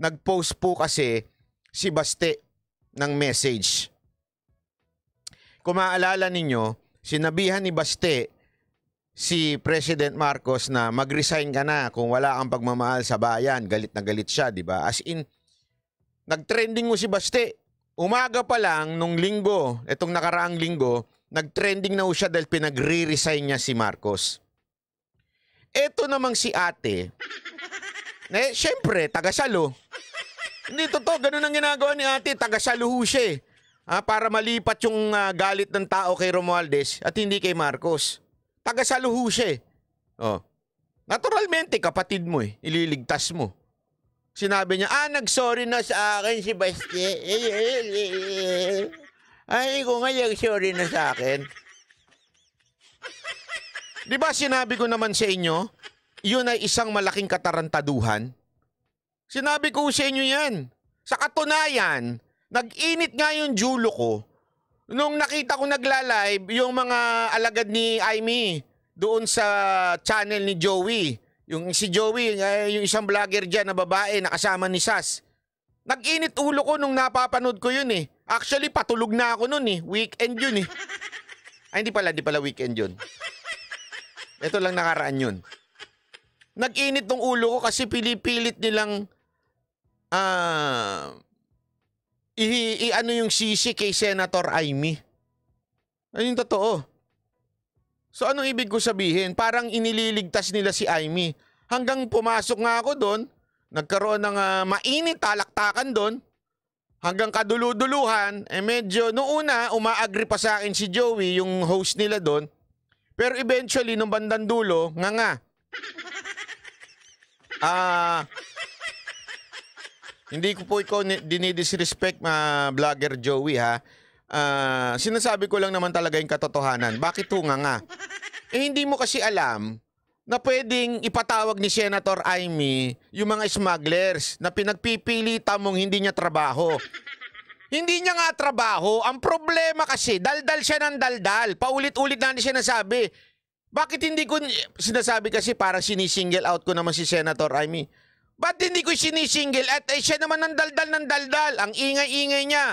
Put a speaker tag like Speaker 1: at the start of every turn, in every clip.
Speaker 1: nag-post po kasi si Baste ng message. Kung maaalala ninyo, sinabihan ni Baste si President Marcos na mag-resign ka na kung wala kang pagmamahal sa bayan. Galit na galit siya, di ba? As in, nag-trending mo si Baste. Umaga pa lang nung linggo, itong nakaraang linggo, nag-trending na siya dahil pinag-resign niya si Marcos. Ito namang si ate, eh, syempre, taga-salo. Hindi totoo, ganun ang ginagawa ni ate, taga-saluhu siya eh. Ah, para malipat yung ah, galit ng tao kay Romualdez at hindi kay Marcos. Taga-saluhu siya eh. Oh. Naturalmente, kapatid mo eh. Ililigtas mo. Sinabi niya, ah, nag-sorry na sa akin si Bastie. Ay, ko nga nag-sorry na sa akin. Di ba sinabi ko naman sa inyo, yun ay isang malaking katarantaduhan Sinabi ko sa inyo yan. Sa katunayan, nag-init nga yung julo ko nung nakita ko nagla-live yung mga alagad ni Aimee doon sa channel ni Joey. Yung si Joey, eh, yung isang vlogger dyan na babae na kasama ni Sas. Nag-init ulo ko nung napapanood ko yun eh. Actually, patulog na ako nun eh. Weekend yun eh. Ay, hindi pala, hindi pala weekend yun. Ito lang nakaraan yun. Nag-init ng ulo ko kasi pilipilit nilang uh, i, i ano yung sisi kay Senator Amy. Ano yung totoo? So anong ibig ko sabihin? Parang inililigtas nila si Amy. Hanggang pumasok nga ako doon, nagkaroon ng uh, mainit talaktakan doon. Hanggang kaduluduluhan, eh medyo, nouna umaagri pa sa akin si Joey, yung host nila doon. Pero eventually, nung bandang dulo, nga nga. Ah, uh, hindi ko po ikaw dinidisrespect ma vlogger Joey ha. Uh, sinasabi ko lang naman talaga yung katotohanan. Bakit tunga nga? Eh hindi mo kasi alam na pwedeng ipatawag ni Senator Amy yung mga smugglers na pinagpipilitan mong hindi niya trabaho. Hindi niya nga trabaho. Ang problema kasi, daldal siya ng daldal. Paulit-ulit na siya nasabi. Bakit hindi ko sinasabi kasi para sinisinggle out ko naman si Senator Amy. Ba't hindi ko sinisingle? At eh, siya naman ang daldal ng daldal. Ang ingay-ingay niya.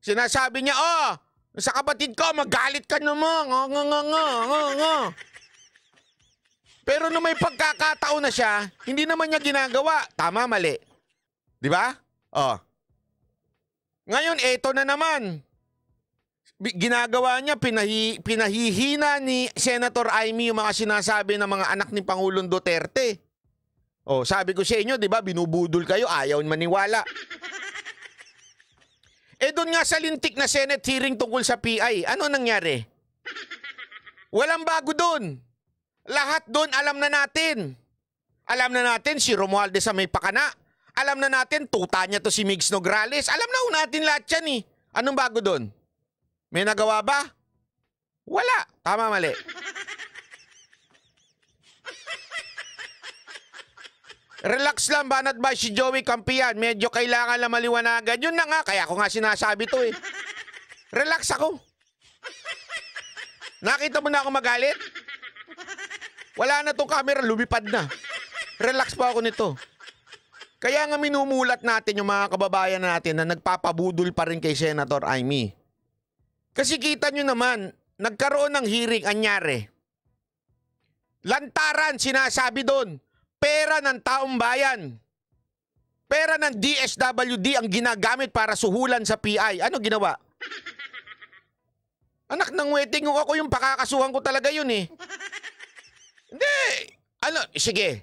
Speaker 1: Sinasabi niya, oh, sa kapatid ko, magalit ka naman. Oh, nga, nga, nga, nga, nga. Pero nung may pagkakataon na siya, hindi naman niya ginagawa. Tama, mali. Di ba? Oh. Ngayon, eto na naman. Ginagawa niya, pinahi, pinahihina ni Senator Amy yung mga sinasabi ng mga anak ni Pangulong Duterte. Oh, sabi ko sa inyo, 'di ba, binubudol kayo, ayaw maniwala. eh doon nga sa lintik na Senate hearing tungkol sa PI, ano nangyari? Walang bago doon. Lahat doon alam na natin. Alam na natin si Romualdez sa may pakana. Alam na natin tuta niya to si Migs Nograles. Alam na natin lahat 'yan eh. Anong bago doon? May nagawa ba? Wala. Tama mali. Relax lang, banat ba si Joey Campian? Medyo kailangan na maliwanagan. Yun na nga, kaya ko nga sinasabi to eh. Relax ako. Nakita mo na ako magalit? Wala na tong camera, lumipad na. Relax pa ako nito. Kaya nga minumulat natin yung mga kababayan natin na nagpapabudol pa rin kay Senator Amy. Kasi kita nyo naman, nagkaroon ng hearing anyare. Lantaran, sinasabi doon pera ng taong bayan. Pera ng DSWD ang ginagamit para suhulan sa PI. Ano ginawa? Anak ng wedding ko ako yung pakakasuhan ko talaga yun eh. Hindi. Ano, sige.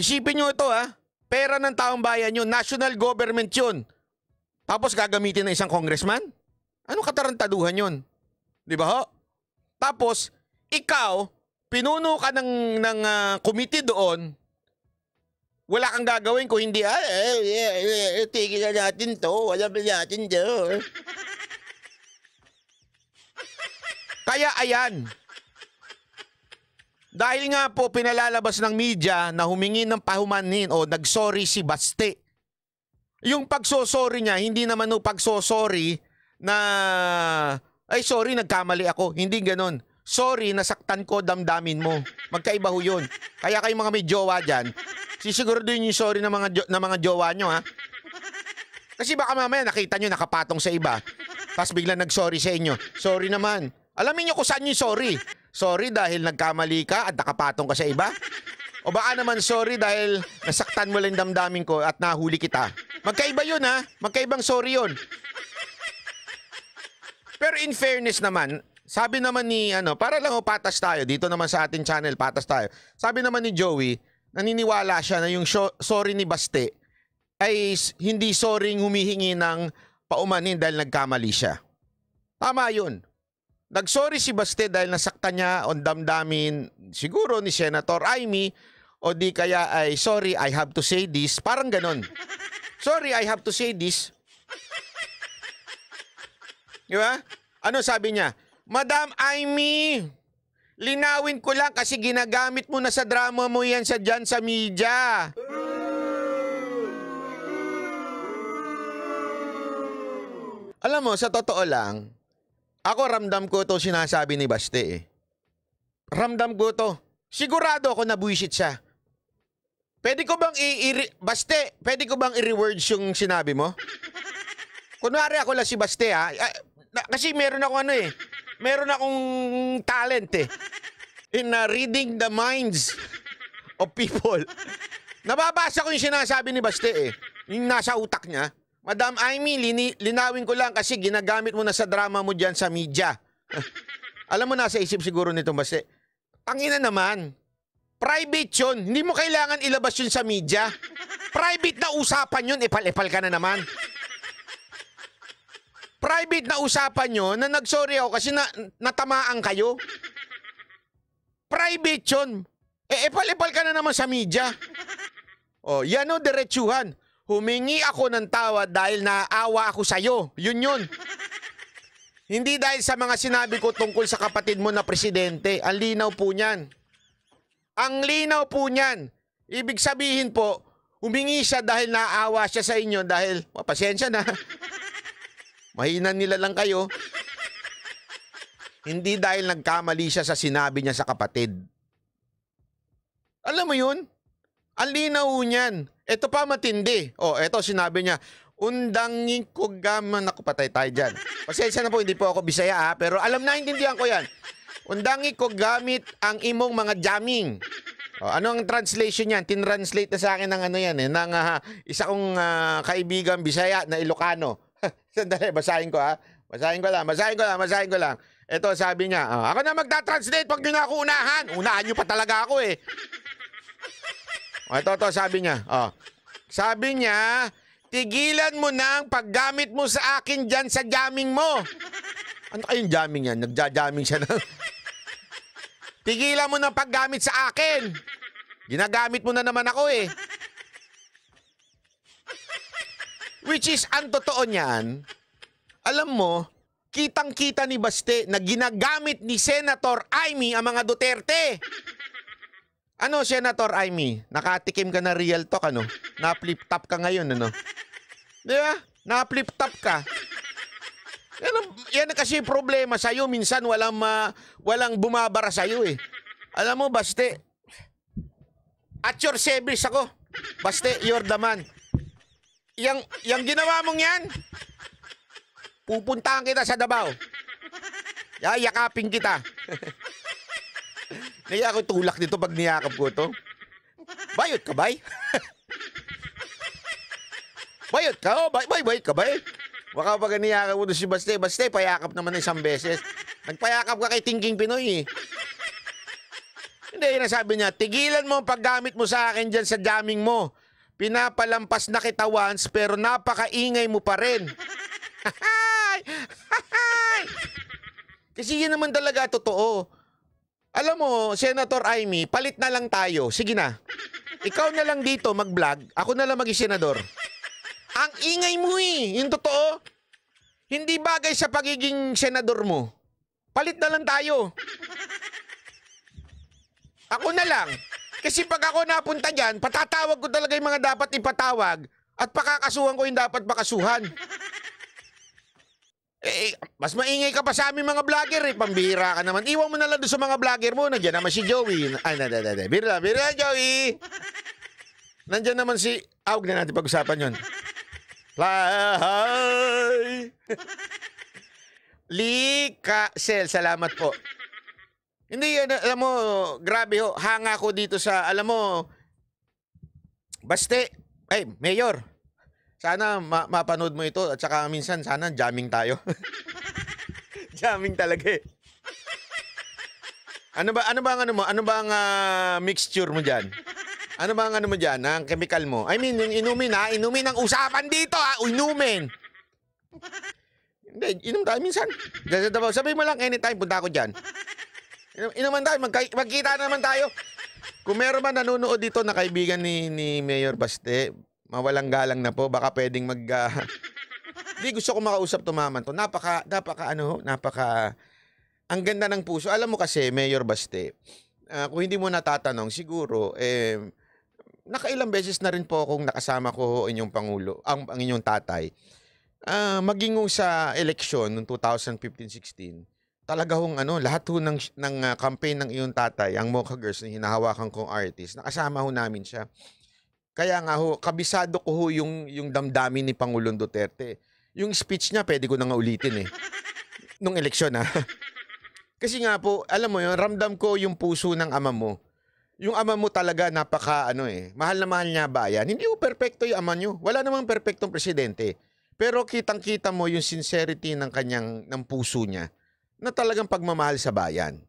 Speaker 1: Isipin nyo ito ha. Pera ng taong bayan yun. National government yun. Tapos gagamitin ng isang congressman? Ano katarantaduhan yun? Di ba ho? Tapos, ikaw, pinuno ka ng, ng uh, committee doon, wala kang gagawin kung hindi, ah, eh, eh, eh, tigil na natin to, wala na natin to. Kaya ayan, dahil nga po pinalalabas ng media na humingi ng pahumanin o nagsorry si Baste. Yung pagsosorry niya, hindi naman o pagsosorry na, ay sorry, nagkamali ako. Hindi ganon sorry, nasaktan ko, damdamin mo. Magkaiba ho yun. Kaya kayong mga may jowa dyan, din yung sorry ng mga, ng mga jowa nyo, ha? Kasi baka mamaya nakita nyo nakapatong sa iba. Tapos biglang nag-sorry sa inyo. Sorry naman. Alamin nyo kung saan yung sorry. Sorry dahil nagkamali ka at nakapatong ka sa iba? O baka naman sorry dahil nasaktan mo lang damdamin ko at nahuli kita. Magkaiba yun ha. Magkaibang sorry yun. Pero in fairness naman, sabi naman ni, ano, para lang upatas tayo, dito naman sa ating channel, patas tayo. Sabi naman ni Joey, naniniwala siya na yung show, sorry ni Baste ay hindi sorry humihingi ng paumanhin dahil nagkamali siya. Tama yun. Nag-sorry si Baste dahil nasaktan niya on damdamin siguro ni Senator Aimee o di kaya ay sorry I have to say this. Parang ganon. Sorry I have to say this. Di ba? Ano sabi niya? Madam Amy, linawin ko lang kasi ginagamit mo na sa drama mo yan sa dyan sa media. Alam mo, sa totoo lang, ako ramdam ko to sinasabi ni Baste eh. Ramdam ko to. Sigurado ako na buwisit siya. Pwede ko bang i-, i- Baste, pwede ko bang i reward yung sinabi mo? Kunwari ako lang si Baste ha. Ah. kasi meron ako ano eh meron akong talent eh. In uh, reading the minds of people. Nababasa ko yung sinasabi ni Baste eh. Yung nasa utak niya. Madam Amy, lini- linawin ko lang kasi ginagamit mo na sa drama mo dyan sa media. Alam mo na sa isip siguro nitong Baste. Tangina naman. Private yun. Hindi mo kailangan ilabas yun sa media. Private na usapan yun. Ipal-ipal ka na naman private na usapan nyo na nagsorry ako kasi na, natamaan kayo. Private yun. E, eh, epal-epal eh, ka na naman sa media. O, oh, yan o, diretsuhan. Humingi ako ng tawad dahil naawa ako sa'yo. Yun yun. Hindi dahil sa mga sinabi ko tungkol sa kapatid mo na presidente. Ang linaw po niyan. Ang linaw po niyan. Ibig sabihin po, humingi siya dahil naawa siya sa inyo dahil, oh, pasensya na. Mahina nila lang kayo. Hindi dahil nagkamali siya sa sinabi niya sa kapatid. Alam mo yun? Ang linaw niyan. Ito pa matindi. O, oh, ito sinabi niya, undangin ko gaman. Naku, patay tayo dyan. Pasensya na po, hindi po ako bisaya ah. pero alam na, intindihan ko yan. Undangi ko gamit ang imong mga jamming. O, oh, ano ang translation niyan? Tinranslate na sa akin ng ano yan eh, ng uh, isa kong uh, ah, kaibigan Bisaya na Ilocano. Sandali, basahin ko ha. Basahin ko lang, basahin ko lang, basahin ko lang. Ito, sabi niya, oh, ako na magta-translate pag yun ako unahan. Unahan niyo pa talaga ako eh. Oh, ito, ito, sabi niya. Oh. Sabi niya, tigilan mo na ang paggamit mo sa akin dyan sa jamming mo. Ano kayong jamming yan? Nagja-jamming siya na. tigilan mo na ang paggamit sa akin. Ginagamit mo na naman ako eh. Which is, ang totoo niyan, alam mo, kitang-kita ni Baste na ginagamit ni Senator Aimee ang mga Duterte. Ano, Senator Aimee? Nakatikim ka na real talk, ano? Na-flip top ka ngayon, ano? Di ba? Na-flip top ka. Yan, yan kasi problema sa iyo minsan walang ma, walang bumabara sa iyo eh. Alam mo baste at your service ako. Baste, you're the man. Yang, yang ginawa mong yan? Pupuntahan kita sa Dabao. Yayakapin kita. Kaya ako tulak dito pag niyakap ko to. Bayot ka, bay? bayot ka, oh, bay, bay, bayot ka, bay? Baka pag niyakap mo si Baste, Baste, payakap naman isang beses. Nagpayakap ka kay Tingking Pinoy eh. Hindi, yun sabi niya, tigilan mo ang paggamit mo sa akin dyan sa jamming mo. Pinapalampas na kita once pero napakaingay mo pa rin. Kasi yan naman talaga totoo. Alam mo, Senator Amy, palit na lang tayo. Sige na. Ikaw na lang dito mag-vlog. Ako na lang maging senador. Ang ingay mo eh. Yung totoo. Hindi bagay sa pagiging senador mo. Palit na lang tayo. Ako na lang. Kasi pag ako napunta dyan, patatawag ko talaga yung mga dapat ipatawag at pakakasuhan ko yung dapat makasuhan. Eh, eh, mas maingay ka pa sa aming mga vlogger eh. Pambihira ka naman. Iwan mo na lang doon sa mga vlogger mo. Nandiyan naman si Joey. Ay, na, na, na, na. Bira, bira, Joey. Nandiyan naman si... Ah, huwag na natin pag-usapan yun. Fly! Lika, Sel, salamat po. Hindi, ano, alam mo, grabe ho. Hanga ko dito sa, alam mo, baste, ay, mayor, sana ma- mapanood mo ito at saka minsan sana jamming tayo. jamming talaga eh. Ano ba ano ba ang ano mo? Ano ba ang uh, mixture mo diyan? Ano ba ang ano mo diyan? Ang chemical mo? I mean, yung inumin ha, ah, inumin ang usapan dito ha, ah, inumin. Hindi, inom tayo minsan. Sabi mo lang anytime punta ako diyan. Inuman tayo, magka- magkita naman tayo. Kung meron man nanonood dito na kaibigan ni, ni Mayor Baste, mawalang galang na po, baka pwedeng mag... Uh, gusto ko makausap tumaman to. Napaka, napaka ano, napaka... Ang ganda ng puso. Alam mo kasi, Mayor Baste, uh, kung hindi mo natatanong, siguro, eh, nakailang beses na rin po akong nakasama ko inyong Pangulo, ang, ang inyong tatay, uh, maging sa eleksyon noong 2015-16, talaga hong ano, lahat ho ng, ng ah, campaign ng iyong tatay, ang Mocha Girls na hinahawakan kong artist, nakasama ho namin siya. Kaya nga ho, kabisado ko ho yung, yung damdamin ni Pangulong Duterte. Yung speech niya, pwede ko na nga ulitin eh. Nung eleksyon ha. Ah. Kasi nga po, alam mo yun, ramdam ko yung puso ng ama mo. Yung ama mo talaga napaka ano eh, mahal na mahal niya bayan. Hindi ho perpekto yung ama niyo. Wala namang perpektong presidente. Pero kitang-kita mo yung sincerity ng kanyang ng puso niya na talagang pagmamahal sa bayan.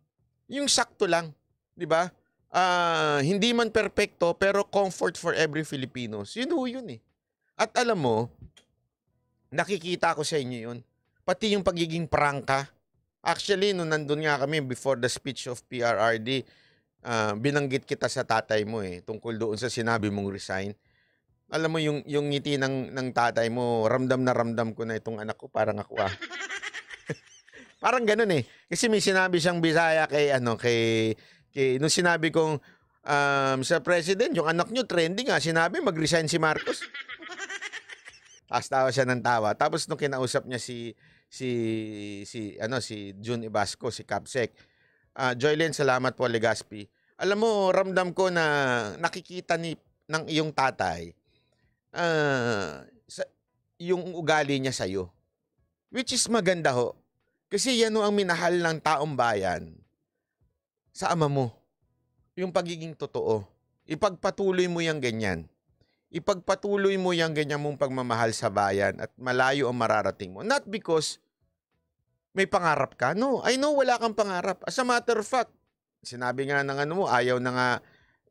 Speaker 1: Yung sakto lang, 'di ba? Uh, hindi man perpekto pero comfort for every Filipino. Yun ho yun eh. At alam mo, nakikita ko sa inyo yun. Pati yung pagiging prangka. Actually, nung nandun nga kami before the speech of PRRD, uh, ah, binanggit kita sa tatay mo eh, tungkol doon sa sinabi mong resign. Alam mo, yung, yung ngiti ng, ng tatay mo, ramdam na ramdam ko na itong anak ko, parang ako ah. Parang ganun eh. Kasi may sinabi siyang Bisaya kay ano kay kay nung sinabi kong um, sa president, yung anak nyo trending ah, sinabi mag-resign si Marcos. Tapos tawa siya ng tawa. Tapos nung kinausap niya si si si ano si June Ibasco, si Capsec. Uh, ah, Joylyn, salamat po Legaspi. Alam mo, ramdam ko na nakikita ni ng iyong tatay uh, sa, yung ugali niya sa iyo. Which is maganda ho. Kasi yan ang minahal ng taong bayan sa ama mo. Yung pagiging totoo. Ipagpatuloy mo yung ganyan. Ipagpatuloy mo yung ganyan mong pagmamahal sa bayan at malayo ang mararating mo. Not because may pangarap ka. No, I know wala kang pangarap. As a matter of fact, sinabi nga ng ano mo, ayaw na nga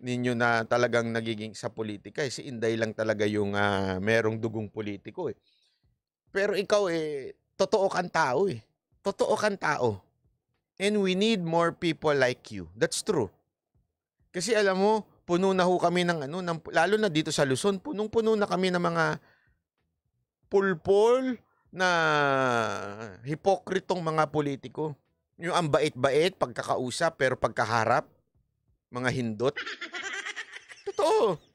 Speaker 1: ninyo na talagang nagiging sa politika. Eh. Si Inday lang talaga yung uh, merong dugong politiko. Eh. Pero ikaw eh, totoo kang tao eh totoo kang tao. And we need more people like you. That's true. Kasi alam mo, puno na ho kami ng ano, ng, lalo na dito sa Luzon, punong-puno na kami ng mga pulpol na hipokritong mga politiko. Yung ang bait-bait, pagkakausap, pero pagkaharap, mga hindot. Totoo.